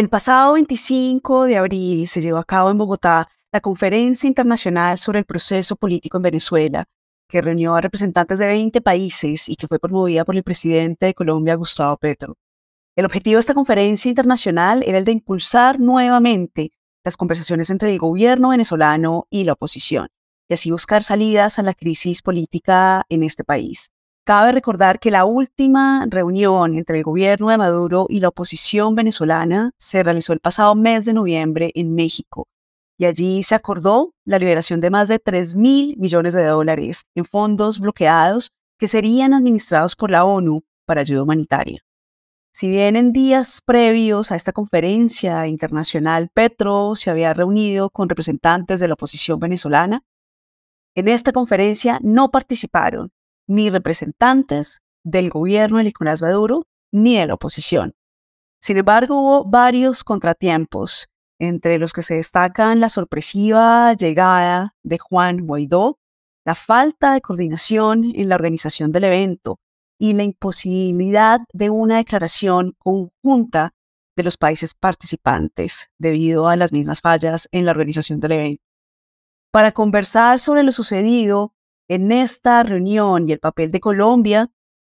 El pasado 25 de abril se llevó a cabo en Bogotá la Conferencia Internacional sobre el Proceso Político en Venezuela, que reunió a representantes de 20 países y que fue promovida por el presidente de Colombia, Gustavo Petro. El objetivo de esta conferencia internacional era el de impulsar nuevamente las conversaciones entre el gobierno venezolano y la oposición, y así buscar salidas a la crisis política en este país. Cabe recordar que la última reunión entre el gobierno de Maduro y la oposición venezolana se realizó el pasado mes de noviembre en México y allí se acordó la liberación de más de 3 mil millones de dólares en fondos bloqueados que serían administrados por la ONU para ayuda humanitaria. Si bien en días previos a esta conferencia internacional Petro se había reunido con representantes de la oposición venezolana, en esta conferencia no participaron ni representantes del gobierno de Nicolás Maduro ni de la oposición. Sin embargo, hubo varios contratiempos, entre los que se destacan la sorpresiva llegada de Juan Guaidó, la falta de coordinación en la organización del evento y la imposibilidad de una declaración conjunta de los países participantes debido a las mismas fallas en la organización del evento. Para conversar sobre lo sucedido, en esta reunión y el papel de Colombia,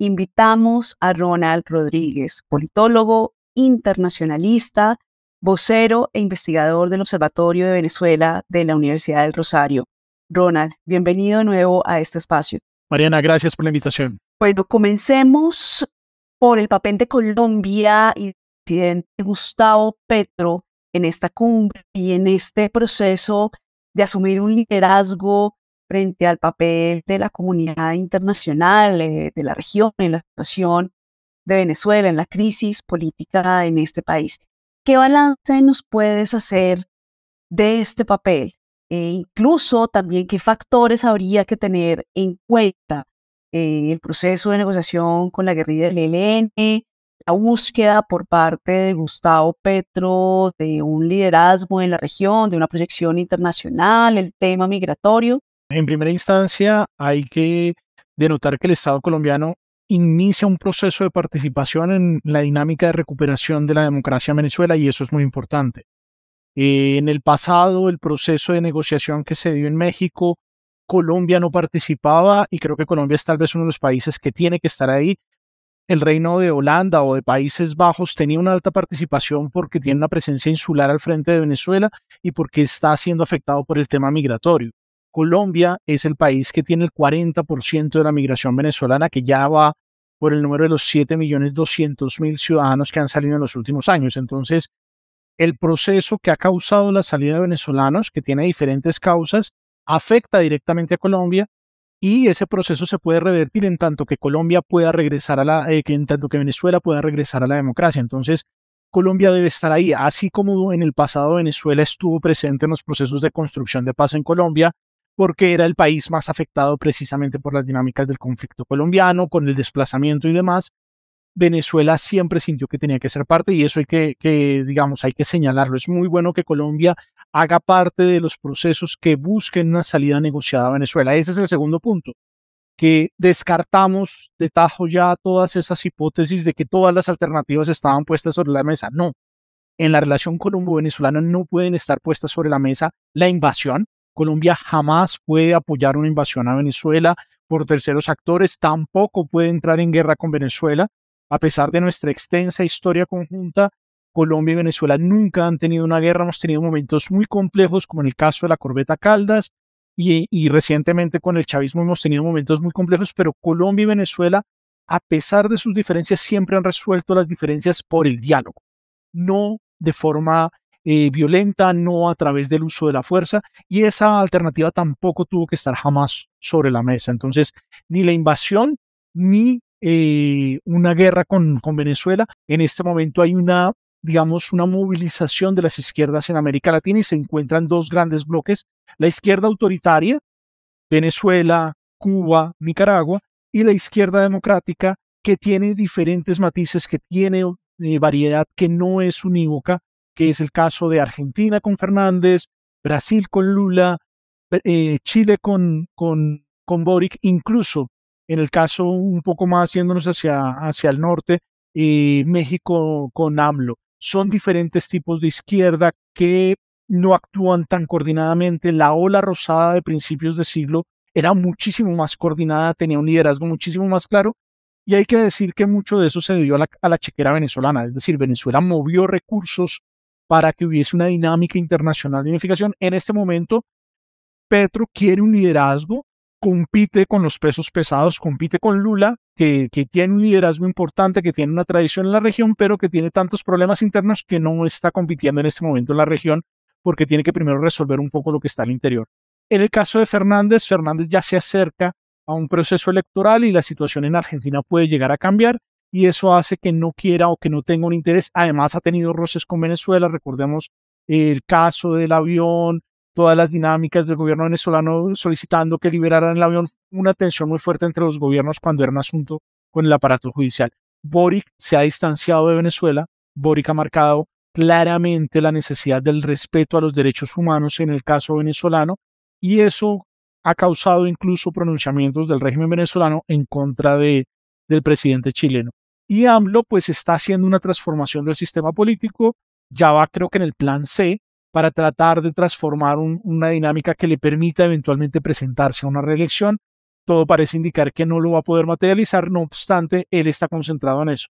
invitamos a Ronald Rodríguez, politólogo, internacionalista, vocero e investigador del Observatorio de Venezuela de la Universidad del Rosario. Ronald, bienvenido de nuevo a este espacio. Mariana, gracias por la invitación. Bueno, comencemos por el papel de Colombia y presidente Gustavo Petro en esta cumbre y en este proceso de asumir un liderazgo frente al papel de la comunidad internacional, eh, de la región, en la situación de Venezuela, en la crisis política en este país. ¿Qué balance nos puedes hacer de este papel? E incluso también qué factores habría que tener en cuenta eh, el proceso de negociación con la guerrilla del ELN, la búsqueda por parte de Gustavo Petro de un liderazgo en la región, de una proyección internacional, el tema migratorio. En primera instancia, hay que denotar que el Estado colombiano inicia un proceso de participación en la dinámica de recuperación de la democracia en Venezuela y eso es muy importante. en el pasado, el proceso de negociación que se dio en México, Colombia no participaba y creo que Colombia es tal vez uno de los países que tiene que estar ahí. El reino de Holanda o de Países Bajos tenía una alta participación porque tiene una presencia insular al frente de Venezuela y porque está siendo afectado por el tema migratorio. Colombia es el país que tiene el 40% de la migración venezolana, que ya va por el número de los 7.200.000 ciudadanos que han salido en los últimos años. Entonces, el proceso que ha causado la salida de venezolanos, que tiene diferentes causas, afecta directamente a Colombia y ese proceso se puede revertir en tanto que Colombia pueda regresar a la, eh, en tanto que Venezuela pueda regresar a la democracia. Entonces, Colombia debe estar ahí, así como en el pasado Venezuela estuvo presente en los procesos de construcción de paz en Colombia, porque era el país más afectado precisamente por las dinámicas del conflicto colombiano, con el desplazamiento y demás. Venezuela siempre sintió que tenía que ser parte y eso hay que, digamos, hay que señalarlo. Es muy bueno que Colombia haga parte de los procesos que busquen una salida negociada a Venezuela. Ese es el segundo punto, que descartamos de tajo ya todas esas hipótesis de que todas las alternativas estaban puestas sobre la mesa. No, en la relación colombo-venezolana no pueden estar puestas sobre la mesa la invasión, Colombia jamás puede apoyar una invasión a Venezuela por terceros actores, tampoco puede entrar en guerra con Venezuela. A pesar de nuestra extensa historia conjunta, Colombia y Venezuela nunca han tenido una guerra, hemos tenido momentos muy complejos, como en el caso de la corbeta Caldas, y, recientemente con el chavismo hemos tenido momentos muy complejos, pero Colombia y Venezuela, a pesar de sus diferencias, siempre han resuelto las diferencias por el diálogo, no de forma eh, violenta, no a través del uso de la fuerza, y esa alternativa tampoco tuvo que estar jamás sobre la mesa. Entonces, ni la invasión ni eh, una guerra con, con Venezuela, en este momento hay una digamos, una movilización de las izquierdas en América Latina y se encuentran dos grandes bloques, la izquierda autoritaria, Venezuela, Cuba, Nicaragua, y la izquierda democrática, que tiene diferentes matices, que tiene eh, variedad, que no es unívoca, que es el caso de Argentina con Fernández, Brasil con Lula, eh, Chile con, Boric, incluso en el caso un poco más haciéndonos hacia, hacia el norte, eh, México con AMLO. Son diferentes tipos de izquierda que no actúan tan coordinadamente. La ola rosada de principios de siglo era muchísimo más coordinada, tenía un liderazgo muchísimo más claro. Y hay que decir que mucho de eso se debió a la, a la chequera venezolana, es decir, Venezuela movió recursos para que hubiese una dinámica internacional de unificación. En este momento, Petro quiere un liderazgo, compite con los pesos pesados, compite con Lula, que, tiene un liderazgo importante, que tiene una tradición en la región, pero que tiene tantos problemas internos que no está compitiendo en este momento en la región porque tiene que primero resolver un poco lo que está al interior. En el caso de Fernández, Fernández ya se acerca a un proceso electoral y la situación en Argentina puede llegar a cambiar y eso hace que no quiera o que no tenga un interés. Además, ha tenido roces con Venezuela, recordemos el caso del avión, todas las dinámicas del gobierno venezolano solicitando que liberaran el avión, una tensión muy fuerte entre los gobiernos cuando era un asunto con el aparato judicial. Boric se ha distanciado de Venezuela, Boric ha marcado claramente la necesidad del respeto a los derechos humanos en el caso venezolano y eso ha causado incluso pronunciamientos del régimen venezolano en contra de, del presidente chileno. Y AMLO pues está haciendo una transformación del sistema político, ya va creo que en el plan C, para tratar de transformar una dinámica que le permita eventualmente presentarse a una reelección. Todo parece indicar que no lo va a poder materializar, no obstante, él está concentrado en eso.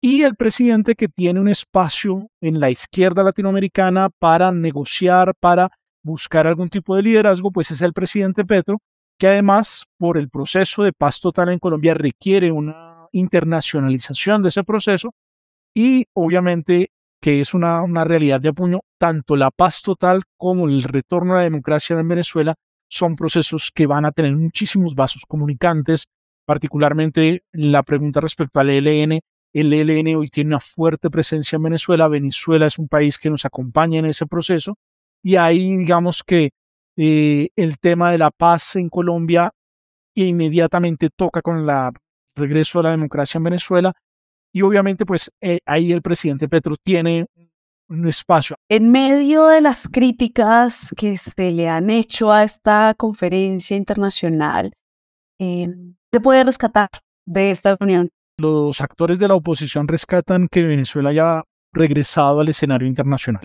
Y el presidente que tiene un espacio en la izquierda latinoamericana para negociar, para buscar algún tipo de liderazgo, pues es el presidente Petro, que además por el proceso de paz total en Colombia requiere una internacionalización de ese proceso y obviamente que es una, realidad de apuño, tanto la paz total como el retorno a la democracia en Venezuela son procesos que van a tener muchísimos vasos comunicantes, particularmente la pregunta respecto al ELN. El ELN hoy tiene una fuerte presencia en Venezuela, Venezuela es un país que nos acompaña en ese proceso y ahí digamos que eh, el tema de la paz en Colombia inmediatamente toca con la regreso a la democracia en Venezuela. Y obviamente, pues eh, ahí el presidente Petro tiene un espacio. En medio de las críticas que se le han hecho a esta conferencia internacional, em, ¿se puede rescatar de esta reunión? Los actores de la oposición rescatan que Venezuela haya regresado al escenario internacional.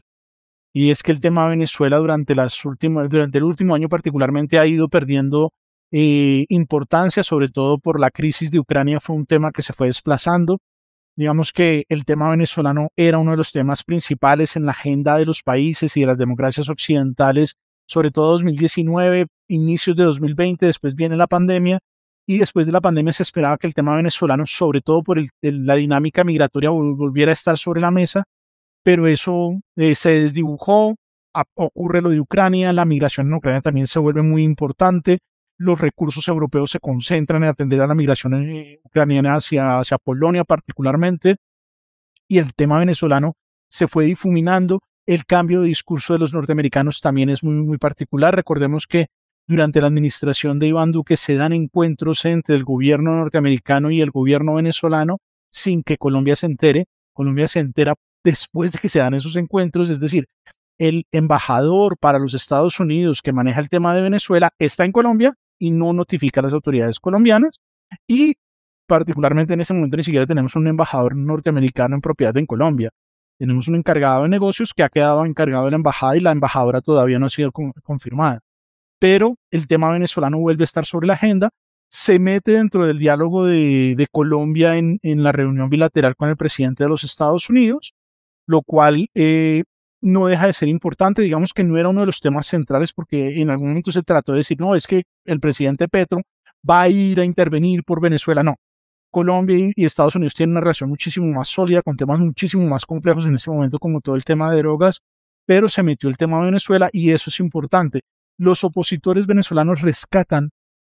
Y es que el tema de Venezuela durante, las últimas, durante el último año particularmente ha ido perdiendo eh, importancia, sobre todo por la crisis de Ucrania, fue un tema que se fue desplazando. Digamos que el tema venezolano era uno de los temas principales en la agenda de los países y de las democracias occidentales, sobre todo 2019, inicios de 2020, después viene la pandemia y después de la pandemia se esperaba que el tema venezolano, sobre todo por la dinámica migratoria, volviera a estar sobre la mesa, pero eso eh, se desdibujó, ocurre lo de Ucrania, la migración en Ucrania también se vuelve muy importante, los recursos europeos se concentran en atender a la migración eh, ucraniana hacia, hacia Polonia particularmente, y el tema venezolano se fue difuminando. El cambio de discurso de los norteamericanos también es muy, muy particular. Recordemos que durante la administración de Iván Duque se dan encuentros entre el gobierno norteamericano y el gobierno venezolano sin que Colombia se entere. Colombia se entera después de que se dan esos encuentros, es decir, el embajador para los Estados Unidos que maneja el tema de Venezuela está en Colombia y no notifica a las autoridades colombianas. Y particularmente en ese momento ni siquiera tenemos un embajador norteamericano en propiedad en Colombia. Tenemos un encargado de negocios que ha quedado encargado de la embajada y la embajadora todavía no ha sido confirmada. Pero el tema venezolano vuelve a estar sobre la agenda, se mete dentro del diálogo de, Colombia en, la reunión bilateral con el presidente de los Estados Unidos, lo cual eh, no deja de ser importante. Digamos que no era uno de los temas centrales porque en algún momento se trató de decir, no, es que el presidente Petro va a ir a intervenir por Venezuela. No. Colombia y Estados Unidos tienen una relación muchísimo más sólida, con temas muchísimo más complejos en este momento, como todo el tema de drogas, pero se metió el tema de Venezuela y eso es importante. Los opositores venezolanos rescatan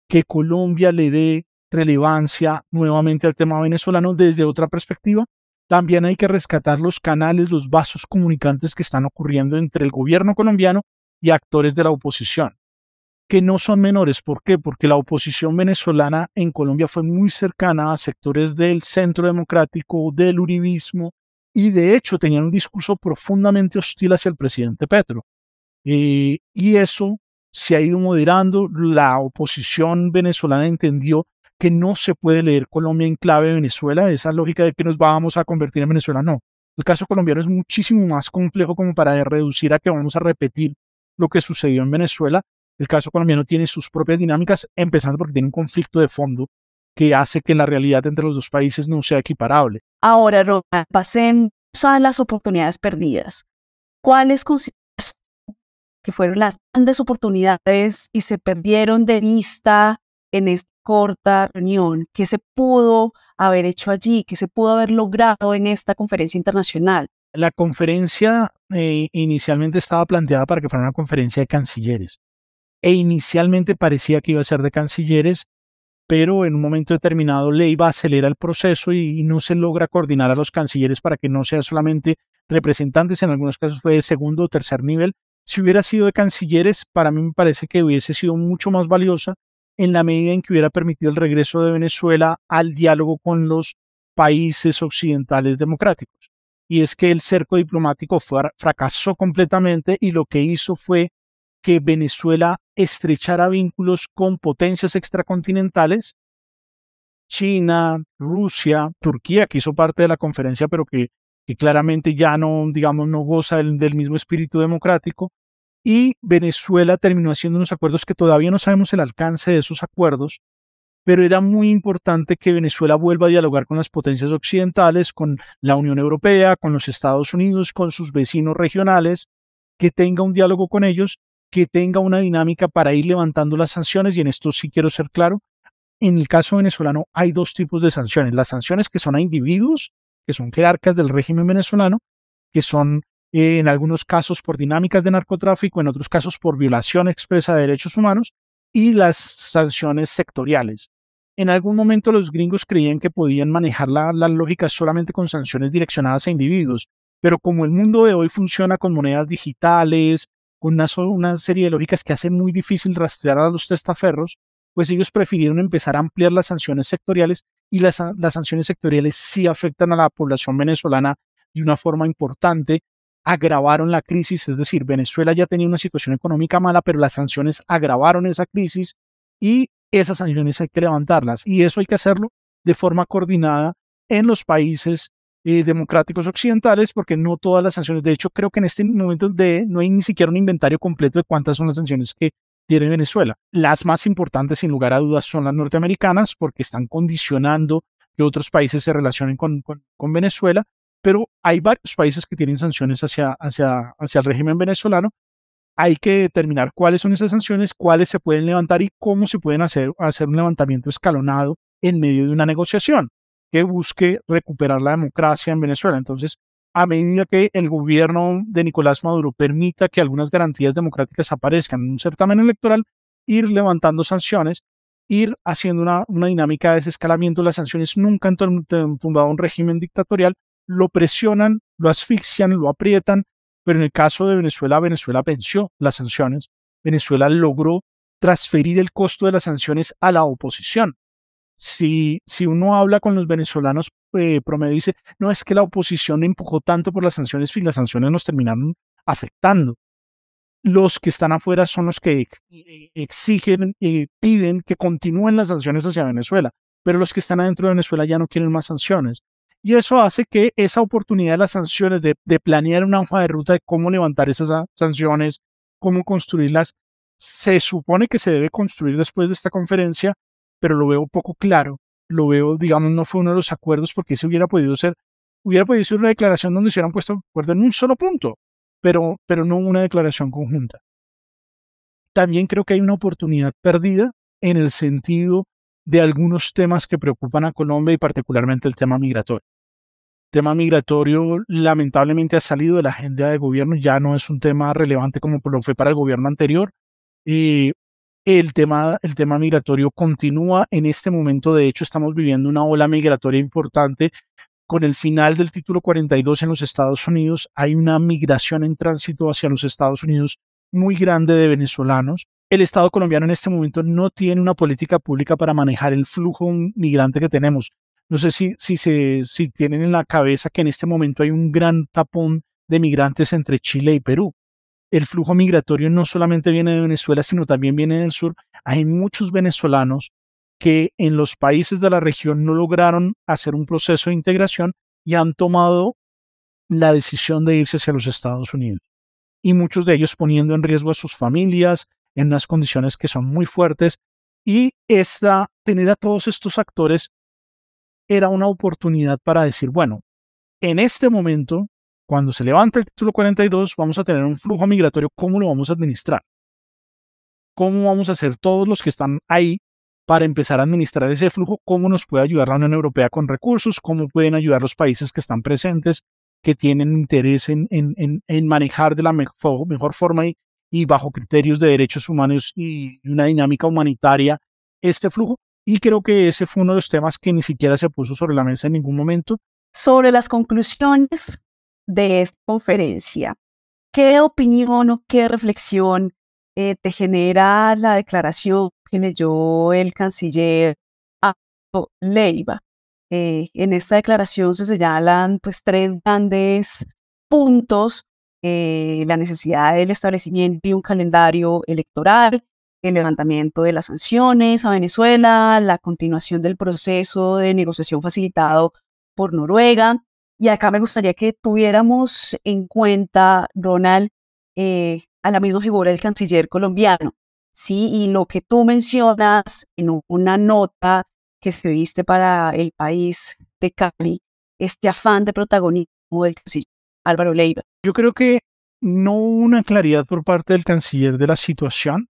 que Colombia le dé relevancia nuevamente al tema venezolano desde otra perspectiva, también hay que rescatar los canales, los vasos comunicantes que están ocurriendo entre el gobierno colombiano y actores de la oposición, que no son menores. ¿Por qué? Porque la oposición venezolana en Colombia fue muy cercana a sectores del centro democrático, del uribismo, y de hecho tenían un discurso profundamente hostil hacia el presidente Petro. Eh, y eso se ha ido moderando. La oposición venezolana entendió que no se puede leer Colombia en clave de Venezuela, esa lógica de que nos vamos a convertir en Venezuela, no. El caso colombiano es muchísimo más complejo como para reducir a que vamos a repetir lo que sucedió en Venezuela. El caso colombiano tiene sus propias dinámicas, empezando porque tiene un conflicto de fondo que hace que la realidad entre los dos países no sea equiparable. Ahora, Roma, pasemos a las oportunidades perdidas. ¿Cuáles consideras que fueron las grandes oportunidades y se perdieron de vista en este corta reunión, qué se pudo haber hecho allí, qué se pudo haber logrado en esta conferencia internacional. La conferencia eh, inicialmente estaba planteada para que fuera una conferencia de cancilleres e inicialmente parecía que iba a ser de cancilleres, pero en un momento determinado iba a acelerar el proceso y, no se logra coordinar a los cancilleres para que no sean solamente representantes, en algunos casos fue de segundo o tercer nivel, si hubiera sido de cancilleres, para mí me parece que hubiese sido mucho más valiosa en la medida en que hubiera permitido el regreso de Venezuela al diálogo con los países occidentales democráticos. Y es que el cerco diplomático fracasó completamente y lo que hizo fue que Venezuela estrechara vínculos con potencias extracontinentales, China, Rusia, Turquía, que hizo parte de la conferencia, pero que, claramente ya no, digamos, no goza del mismo espíritu democrático, y Venezuela terminó haciendo unos acuerdos que todavía no sabemos el alcance de esos acuerdos, pero era muy importante que Venezuela vuelva a dialogar con las potencias occidentales, con la Unión Europea, con los Estados Unidos, con sus vecinos regionales, que tenga un diálogo con ellos, que tenga una dinámica para ir levantando las sanciones, y en esto sí quiero ser claro, en el caso venezolano hay dos tipos de sanciones, las sanciones que son a individuos, que son jerarcas del régimen venezolano, que son eh, en algunos casos por dinámicas de narcotráfico, en otros casos por violación expresa de derechos humanos y las sanciones sectoriales. En algún momento los gringos creían que podían manejar la, la lógica solamente con sanciones direccionadas a individuos, pero como el mundo de hoy funciona con monedas digitales, con una, serie de lógicas que hace muy difícil rastrear a los testaferros, pues ellos prefirieron empezar a ampliar las sanciones sectoriales y las, las sanciones sectoriales sí afectan a la población venezolana de una forma importante agravaron la crisis, es decir, Venezuela ya tenía una situación económica mala, pero las sanciones agravaron esa crisis y esas sanciones hay que levantarlas. Y eso hay que hacerlo de forma coordinada en los países eh, democráticos occidentales, porque no todas las sanciones, de hecho creo que en este momento no hay ni siquiera un inventario completo de cuántas son las sanciones que tiene Venezuela. Las más importantes, sin lugar a dudas, son las norteamericanas, porque están condicionando que otros países se relacionen con Venezuela, pero hay varios países que tienen sanciones hacia, hacia, el régimen venezolano. Hay que determinar cuáles son esas sanciones, cuáles se pueden levantar y cómo se pueden hacer, hacer un levantamiento escalonado en medio de una negociación que busque recuperar la democracia en Venezuela. Entonces, a medida que el gobierno de Nicolás Maduro permita que algunas garantías democráticas aparezcan en un certamen electoral, ir levantando sanciones, ir haciendo una, dinámica de desescalamiento. Las sanciones nunca han tumbado un régimen dictatorial, lo presionan, lo asfixian, lo aprietan, pero en el caso de Venezuela, Venezuela venció las sanciones. Venezuela logró transferir el costo de las sanciones a la oposición. Si, si uno habla con los venezolanos eh, promedio dice, no es que la oposición empujó tanto por las sanciones y las sanciones nos terminaron afectando. Los que están afuera son los que e, exigen y eh, piden que continúen las sanciones hacia Venezuela, pero los que están adentro de Venezuela ya no quieren más sanciones y eso hace que esa oportunidad de las sanciones, de, planear una hoja de ruta de cómo levantar esas sanciones, cómo construirlas, se supone que se debe construir después de esta conferencia, pero lo veo poco claro. Lo veo, digamos, no fue uno de los acuerdos porque ese hubiera podido ser, hubiera podido ser una declaración donde se hubieran puesto acuerdo en un solo punto, pero, pero no una declaración conjunta. También creo que hay una oportunidad perdida en el sentido de algunos temas que preocupan a Colombia y particularmente el tema migratorio. El tema migratorio lamentablemente ha salido de la agenda de gobierno, ya no es un tema relevante como lo fue para el gobierno anterior. Y el tema, el tema migratorio continúa en este momento. De hecho, estamos viviendo una ola migratoria importante. Con el final del título 42 en los Estados Unidos, hay una migración en tránsito hacia los Estados Unidos muy grande de venezolanos el Estado colombiano en este momento no tiene una política pública para manejar el flujo migrante que tenemos. No sé si, si, tienen en la cabeza que en este momento hay un gran tapón de migrantes entre Chile y Perú. El flujo migratorio no solamente viene de Venezuela, sino también viene del sur. Hay muchos venezolanos que en los países de la región no lograron hacer un proceso de integración y han tomado la decisión de irse hacia los Estados Unidos. Y muchos de ellos poniendo en riesgo a sus familias, en unas condiciones que son muy fuertes y esta, tener a todos estos actores era una oportunidad para decir, bueno, en este momento, cuando se levanta el título 42, vamos a tener un flujo migratorio, ¿cómo lo vamos a administrar? ¿Cómo vamos a hacer todos los que están ahí para empezar a administrar ese flujo? ¿Cómo nos puede ayudar la Unión Europea con recursos? ¿Cómo pueden ayudar los países que están presentes, que tienen interés en, manejar de la mejor, forma y bajo criterios de derechos humanos y una dinámica humanitaria este flujo. Y creo que ese fue uno de los temas que ni siquiera se puso sobre la mesa en ningún momento. Sobre las conclusiones de esta conferencia, ¿qué opinión o qué reflexión eh, te genera la declaración que leyó el canciller Leiva? Eh, en esta declaración se señalan pues tres grandes puntos eh, la necesidad del establecimiento de un calendario electoral, el levantamiento de las sanciones a Venezuela, la continuación del proceso de negociación facilitado por Noruega. Y acá me gustaría que tuviéramos en cuenta, Ronald, eh, a la misma figura del canciller colombiano, ¿sí? Y lo que tú mencionas en una nota que escribiste para el país de Cali, este afán de protagonismo del canciller Álvaro Leiva. Yo creo que no hubo una claridad por parte del canciller de la situación.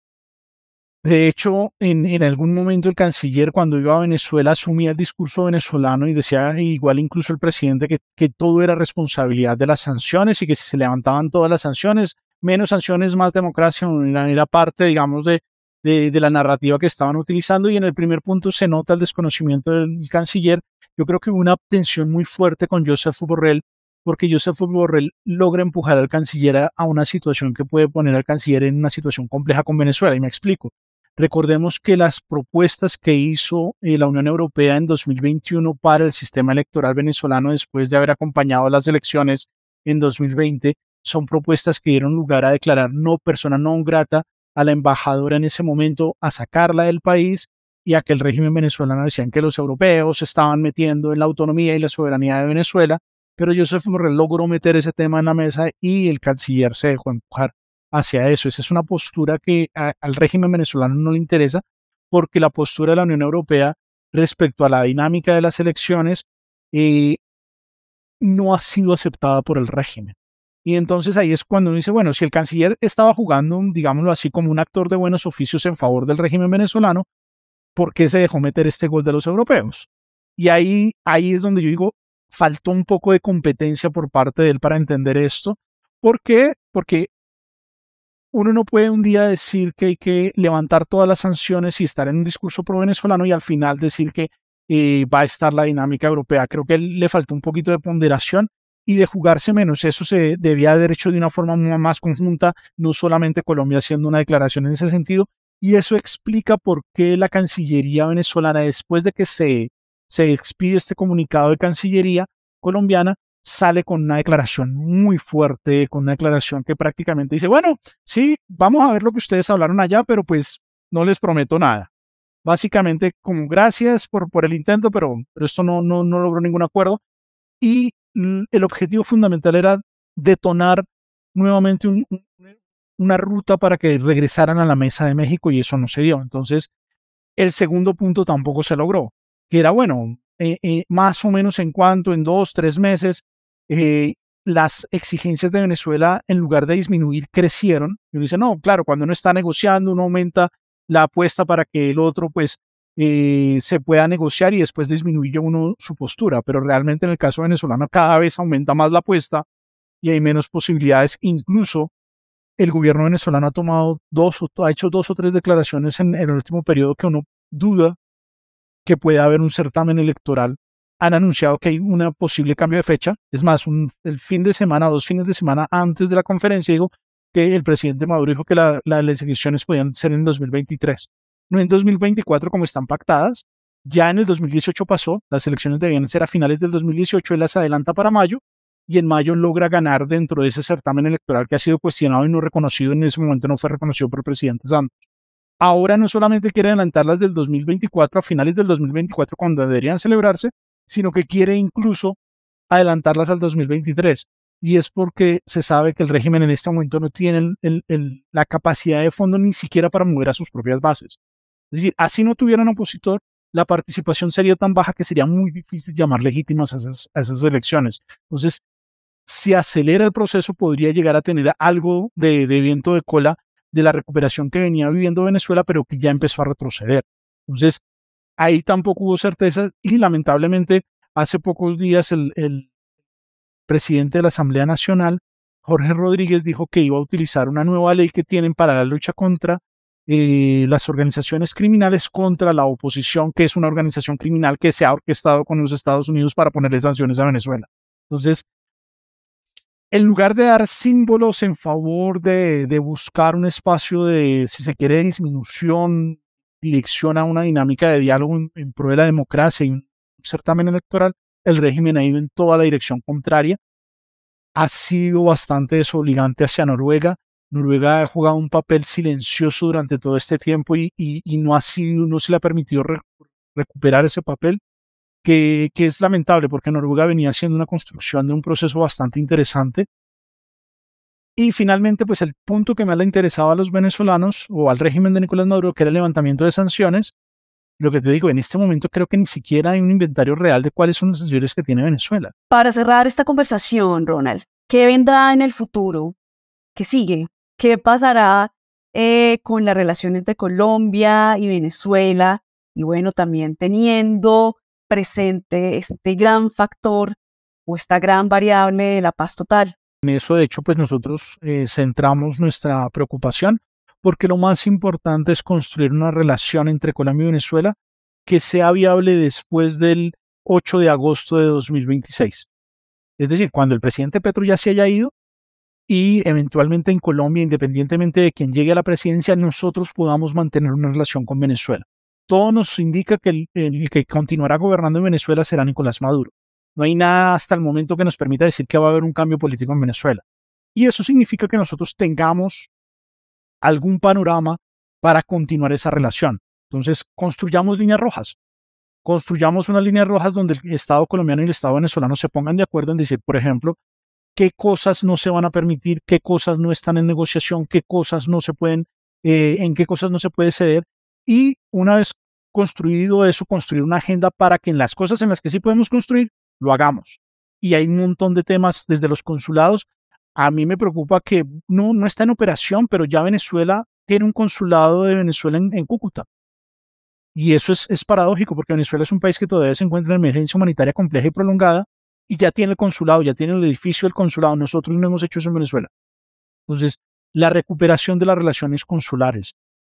De hecho, en, algún momento el canciller cuando iba a Venezuela asumía el discurso venezolano y decía, igual incluso el presidente, que, que todo era responsabilidad de las sanciones y que si se levantaban todas las sanciones, menos sanciones, más democracia, era, parte, digamos, de, de, de, la narrativa que estaban utilizando. Y en el primer punto se nota el desconocimiento del canciller. Yo creo que hubo una tensión muy fuerte con Joseph Borrell porque Joseph Borrell logra empujar al canciller a una situación que puede poner al canciller en una situación compleja con Venezuela. Y me explico. Recordemos que las propuestas que hizo eh, la Unión Europea en 2021 para el sistema electoral venezolano después de haber acompañado las elecciones en 2020 son propuestas que dieron lugar a declarar no persona non grata a la embajadora en ese momento, a sacarla del país y a que el régimen venezolano decían que los europeos estaban metiendo en la autonomía y la soberanía de Venezuela pero Joseph Morrell logró meter ese tema en la mesa y el canciller se dejó empujar hacia eso. Esa es una postura que al régimen venezolano no le interesa porque la postura de la Unión Europea respecto a la dinámica de las elecciones no ha sido aceptada por el régimen. Y entonces ahí es cuando uno dice, bueno, si el canciller estaba jugando, digámoslo así, como un actor de buenos oficios en favor del régimen venezolano, ¿por qué se dejó meter este gol de los europeos? Y ahí, ahí es donde yo digo, faltó un poco de competencia por parte de él para entender esto. ¿Por qué? Porque uno no puede un día decir que hay que levantar todas las sanciones y estar en un discurso pro venezolano y al final decir que eh, va a estar la dinámica europea. Creo que le faltó un poquito de ponderación y de jugarse menos. Eso se debía haber hecho de una forma más conjunta, no solamente Colombia haciendo una declaración en ese sentido. Y eso explica por qué la Cancillería venezolana, después de que se se expide este comunicado de Cancillería colombiana, sale con una declaración muy fuerte, con una declaración que prácticamente dice, bueno, sí, vamos a ver lo que ustedes hablaron allá, pero pues no les prometo nada. Básicamente, como gracias por, por el intento, pero, esto no, no, logró ningún acuerdo. Y el objetivo fundamental era detonar nuevamente una ruta para que regresaran a la mesa de México y eso no se dio. Entonces, el segundo punto tampoco se logró que era, bueno, eh, eh, más o menos en cuanto, en dos, tres meses, eh, las exigencias de Venezuela, en lugar de disminuir, crecieron. Y uno dice, no, claro, cuando uno está negociando, uno aumenta la apuesta para que el otro, pues, eh, se pueda negociar y después disminuye uno su postura. Pero realmente en el caso venezolano cada vez aumenta más la apuesta y hay menos posibilidades. Incluso el gobierno venezolano ha tomado dos, ha hecho dos o tres declaraciones en, en el último periodo que uno duda que puede haber un certamen electoral. Han anunciado que hay un posible cambio de fecha. Es más, el fin de semana, dos fines de semana antes de la conferencia, digo que el presidente Maduro dijo que la, las elecciones podían ser en 2023, no en 2024 como están pactadas. Ya en el 2018 pasó, las elecciones debían ser a finales del 2018, él las adelanta para mayo y en mayo logra ganar dentro de ese certamen electoral que ha sido cuestionado y no reconocido, en ese momento no fue reconocido por el presidente Santos ahora no solamente quiere adelantarlas del 2024 a finales del 2024 cuando deberían celebrarse, sino que quiere incluso adelantarlas al 2023. Y es porque se sabe que el régimen en este momento no tiene la capacidad de fondo ni siquiera para mover a sus propias bases. Es decir, así no tuvieran opositor, la participación sería tan baja que sería muy difícil llamar legítimas a esas, elecciones. Entonces, si acelera el proceso, podría llegar a tener algo de viento de cola de la recuperación que venía viviendo Venezuela, pero que ya empezó a retroceder. Entonces, ahí tampoco hubo certezas y lamentablemente hace pocos días el, presidente de la Asamblea Nacional, Jorge Rodríguez, dijo que iba a utilizar una nueva ley que tienen para la lucha contra eh, las organizaciones criminales contra la oposición, que es una organización criminal que se ha orquestado con los Estados Unidos para ponerle sanciones a Venezuela. Entonces, en lugar de dar símbolos en favor de, buscar un espacio de, si se quiere, disminución, dirección a una dinámica de diálogo en, pro de la democracia y un certamen electoral, el régimen ha ido en toda la dirección contraria. Ha sido bastante desobligante hacia Noruega. Noruega ha jugado un papel silencioso durante todo este tiempo y, no ha sido, no se le ha permitido recuperar ese papel que, es lamentable porque Noruega venía haciendo una construcción de un proceso bastante interesante. Y finalmente, pues el punto que más le interesado a los venezolanos o al régimen de Nicolás Maduro, que era el levantamiento de sanciones, lo que te digo, en este momento creo que ni siquiera hay un inventario real de cuáles son las sanciones que tiene Venezuela. Para cerrar esta conversación, Ronald, ¿qué vendrá en el futuro? ¿Qué sigue? ¿Qué pasará eh, con las relaciones de Colombia y Venezuela? Y bueno, también teniendo presente este gran factor o esta gran variable de la paz total. En eso, de hecho, pues nosotros eh, centramos nuestra preocupación porque lo más importante es construir una relación entre Colombia y Venezuela que sea viable después del 8 de agosto de 2026. Es decir, cuando el presidente Petro ya se haya ido y eventualmente en Colombia, independientemente de quien llegue a la presidencia, nosotros podamos mantener una relación con Venezuela todo nos indica que el, que continuará gobernando en Venezuela será Nicolás Maduro. No hay nada hasta el momento que nos permita decir que va a haber un cambio político en Venezuela. Y eso significa que nosotros tengamos algún panorama para continuar esa relación. Entonces, construyamos líneas rojas. Construyamos unas líneas rojas donde el Estado colombiano y el Estado venezolano se pongan de acuerdo en decir, por ejemplo, qué cosas no se van a permitir, qué cosas no están en negociación, qué cosas no se pueden, eh, en qué cosas no se puede ceder y una vez construido eso, construir una agenda para que en las cosas en las que sí podemos construir, lo hagamos. Y hay un montón de temas desde los consulados. A mí me preocupa que no, no está en operación, pero ya Venezuela tiene un consulado de Venezuela en, Cúcuta. Y eso es, es, paradójico porque Venezuela es un país que todavía se encuentra en emergencia humanitaria compleja y prolongada y ya tiene el consulado, ya tiene el edificio del consulado. Nosotros no hemos hecho eso en Venezuela. Entonces, la recuperación de las relaciones consulares,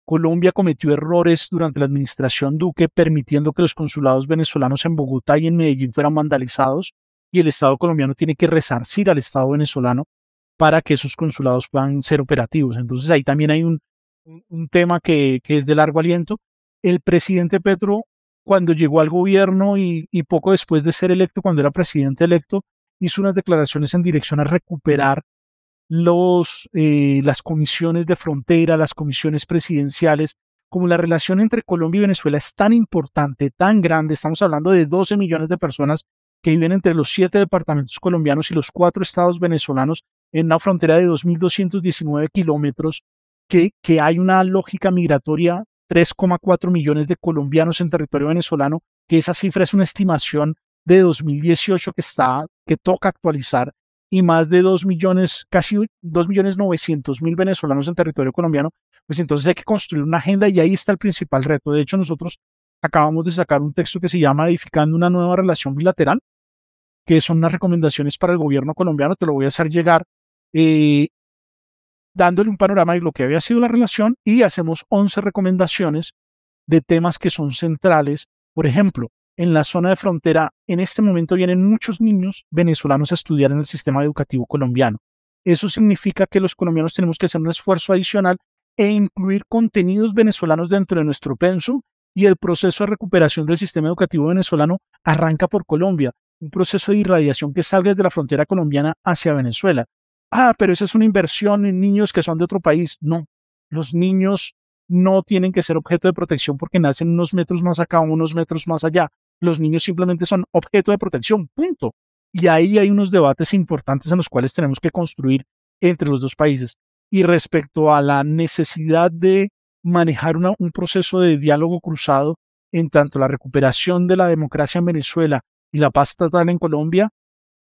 Colombia cometió errores durante la administración Duque, permitiendo que los consulados venezolanos en Bogotá y en Medellín fueran vandalizados, y el Estado colombiano tiene que resarcir al Estado venezolano para que esos consulados puedan ser operativos. Entonces ahí también hay un, tema que, que, es de largo aliento. El presidente Petro, cuando llegó al gobierno y poco después de ser electo, cuando era presidente electo, hizo unas declaraciones en dirección a recuperar eh, las comisiones de frontera, las comisiones presidenciales, como la relación entre Colombia y Venezuela es tan importante, tan grande, estamos hablando de 12 millones de personas que viven entre los siete departamentos colombianos y los cuatro estados venezolanos en una frontera de 2.219 kilómetros, que, que hay una lógica migratoria, 3,4 millones de colombianos en territorio venezolano, que esa cifra es una estimación de 2018 que, está, que toca actualizar y más de 2 millones, casi 2 millones 900 mil venezolanos en territorio colombiano, pues entonces hay que construir una agenda y ahí está el principal reto. De hecho, nosotros acabamos de sacar un texto que se llama Edificando una nueva relación bilateral, que son unas recomendaciones para el gobierno colombiano, te lo voy a hacer llegar, eh, dándole un panorama de lo que había sido la relación y hacemos 11 recomendaciones de temas que son centrales. Por ejemplo, en la zona de frontera, en este momento vienen muchos niños venezolanos a estudiar en el sistema educativo colombiano. Eso significa que los colombianos tenemos que hacer un esfuerzo adicional e incluir contenidos venezolanos dentro de nuestro pensum y el proceso de recuperación del sistema educativo venezolano arranca por Colombia, un proceso de irradiación que salga desde la frontera colombiana hacia Venezuela. Ah, pero esa es una inversión en niños que son de otro país. No, los niños no tienen que ser objeto de protección porque nacen unos metros más acá o unos metros más allá los niños simplemente son objeto de protección, punto. Y ahí hay unos debates importantes en los cuales tenemos que construir entre los dos países. Y respecto a la necesidad de manejar un proceso de diálogo cruzado en tanto la recuperación de la democracia en Venezuela y la paz total en Colombia,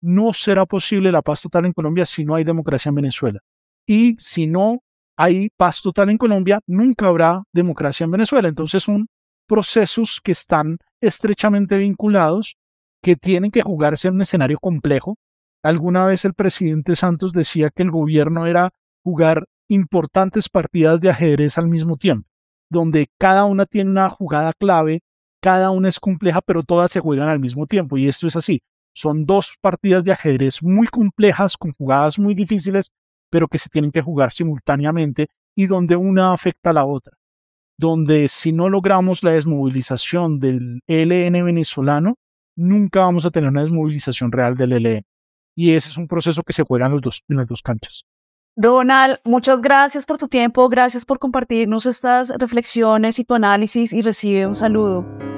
no será posible la paz total en Colombia si no hay democracia en Venezuela. Y si no hay paz total en Colombia, nunca habrá democracia en Venezuela. Entonces un procesos que están estrechamente vinculados, que tienen que jugarse en un escenario complejo. Alguna vez el presidente Santos decía que el gobierno era jugar importantes partidas de ajedrez al mismo tiempo, donde cada una tiene una jugada clave, cada una es compleja, pero todas se juegan al mismo tiempo. Y esto es así. Son dos partidas de ajedrez muy complejas, con jugadas muy difíciles, pero que se tienen que jugar simultáneamente y donde una afecta a la otra donde si no logramos la desmovilización del LN venezolano, nunca vamos a tener una desmovilización real del ELN. Y ese es un proceso que se juega en, los dos, en las dos canchas. Ronald, muchas gracias por tu tiempo, gracias por compartirnos estas reflexiones y tu análisis y recibe un saludo.